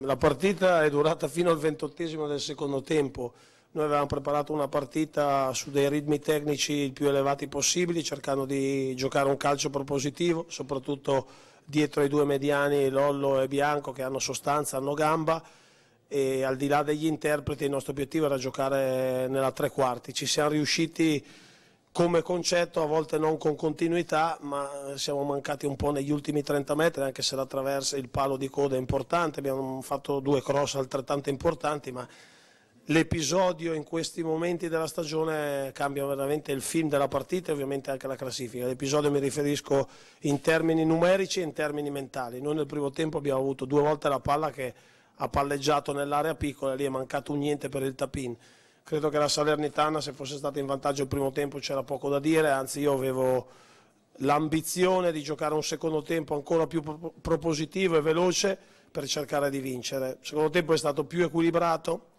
La partita è durata fino al ventottesimo del secondo tempo. Noi avevamo preparato una partita su dei ritmi tecnici il più elevati possibili, cercando di giocare un calcio propositivo, soprattutto dietro ai due mediani Lollo e Bianco che hanno sostanza, hanno gamba e al di là degli interpreti il nostro obiettivo era giocare nella tre quarti. Ci siamo riusciti come concetto, a volte non con continuità, ma eh, siamo mancati un po' negli ultimi 30 metri, anche se la traversa, il palo di coda è importante, abbiamo fatto due cross altrettanto importanti, ma l'episodio in questi momenti della stagione cambia veramente il film della partita e ovviamente anche la classifica. L'episodio mi riferisco in termini numerici e in termini mentali. Noi nel primo tempo abbiamo avuto due volte la palla che ha palleggiato nell'area piccola, lì è mancato un niente per il tapin Credo che la Salernitana, se fosse stata in vantaggio il primo tempo, c'era poco da dire, anzi io avevo l'ambizione di giocare un secondo tempo ancora più propositivo e veloce per cercare di vincere. Il secondo tempo è stato più equilibrato,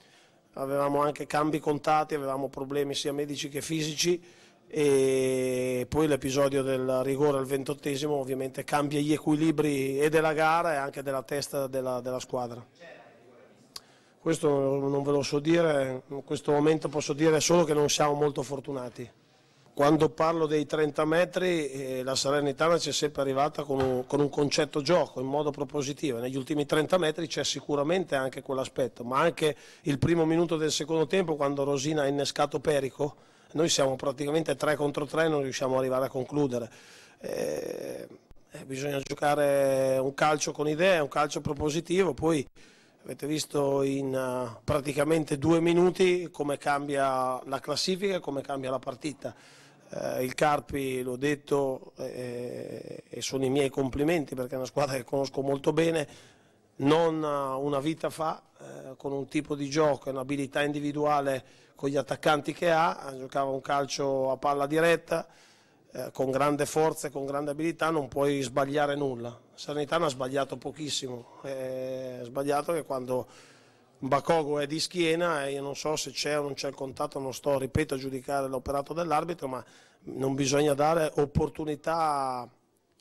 avevamo anche cambi contati, avevamo problemi sia medici che fisici e poi l'episodio del rigore al ventottesimo ovviamente cambia gli equilibri e della gara e anche della testa della, della squadra. Questo non ve lo so dire, in questo momento posso dire solo che non siamo molto fortunati. Quando parlo dei 30 metri eh, la Salernitana ci è sempre arrivata con un, con un concetto gioco in modo propositivo. Negli ultimi 30 metri c'è sicuramente anche quell'aspetto, ma anche il primo minuto del secondo tempo quando Rosina ha innescato Perico, noi siamo praticamente 3 contro 3 e non riusciamo ad arrivare a concludere. Eh, eh, bisogna giocare un calcio con idee, un calcio propositivo, poi Avete visto in eh, praticamente due minuti come cambia la classifica e come cambia la partita. Eh, il Carpi, l'ho detto, eh, e sono i miei complimenti perché è una squadra che conosco molto bene, non eh, una vita fa, eh, con un tipo di gioco e un'abilità individuale con gli attaccanti che ha, giocava un calcio a palla diretta, eh, con grande forza e con grande abilità non puoi sbagliare nulla. Salernitano ha sbagliato pochissimo, ha sbagliato che quando Bakogo è di schiena e eh, io non so se c'è o non c'è il contatto, non sto, ripeto, a giudicare l'operato dell'arbitro, ma non bisogna dare opportunità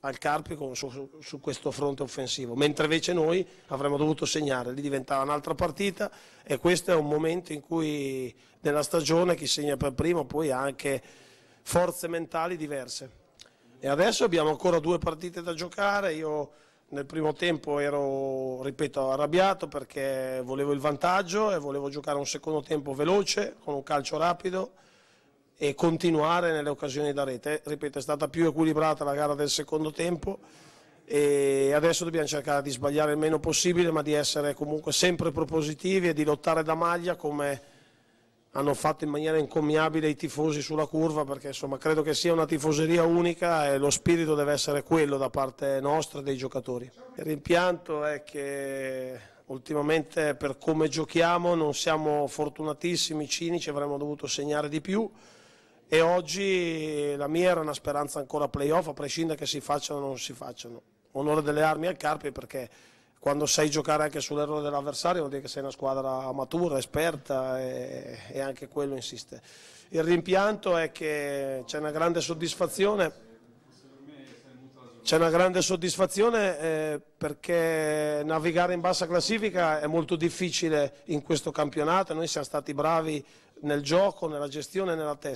al Carpi su, su, questo fronte offensivo, mentre invece noi avremmo dovuto segnare, lì diventava un'altra partita e questo è un momento in cui nella stagione chi segna per primo poi anche forze mentali diverse. E adesso abbiamo ancora due partite da giocare, io nel primo tempo ero, ripeto, arrabbiato perché volevo il vantaggio e volevo giocare un secondo tempo veloce, con un calcio rapido e continuare nelle occasioni da rete. Ripeto, è stata più equilibrata la gara del secondo tempo e adesso dobbiamo cercare di sbagliare il meno possibile ma di essere comunque sempre propositivi e di lottare da maglia come hanno fatto in maniera incommiabile i tifosi sulla curva perché insomma, credo che sia una tifoseria unica e lo spirito deve essere quello da parte nostra e dei giocatori. Il rimpianto è che ultimamente per come giochiamo non siamo fortunatissimi, cinici, avremmo dovuto segnare di più e oggi la mia era una speranza ancora playoff a prescindere che si facciano o non si facciano. Onore delle armi al Carpi perché quando sai giocare anche sull'errore dell'avversario vuol dire che sei una squadra matura, esperta e, e anche quello insiste. Il rimpianto è che c'è una grande soddisfazione c'è una grande soddisfazione eh, perché navigare in bassa classifica è molto difficile in questo campionato, noi siamo stati bravi nel gioco, nella gestione e nella testa.